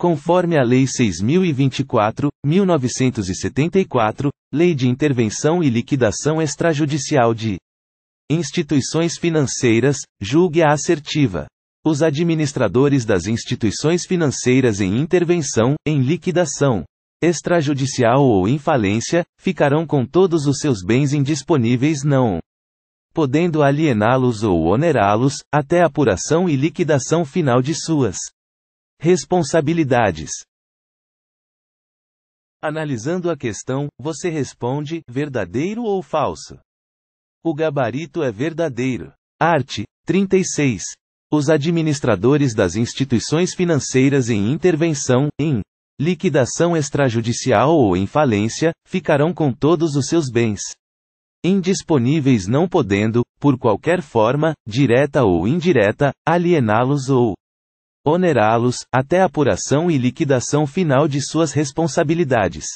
conforme a Lei 6024, 1974, Lei de Intervenção e Liquidação Extrajudicial de Instituições Financeiras, julgue a assertiva. Os administradores das instituições financeiras em intervenção, em liquidação, extrajudicial ou em falência, ficarão com todos os seus bens indisponíveis não podendo aliená-los ou onerá-los, até a apuração e liquidação final de suas Responsabilidades. Analisando a questão, você responde: verdadeiro ou falso? O gabarito é verdadeiro. Art. 36. Os administradores das instituições financeiras em intervenção, em liquidação extrajudicial ou em falência, ficarão com todos os seus bens. Indisponíveis não podendo, por qualquer forma, direta ou indireta, aliená-los ou onerá-los, até apuração e liquidação final de suas responsabilidades.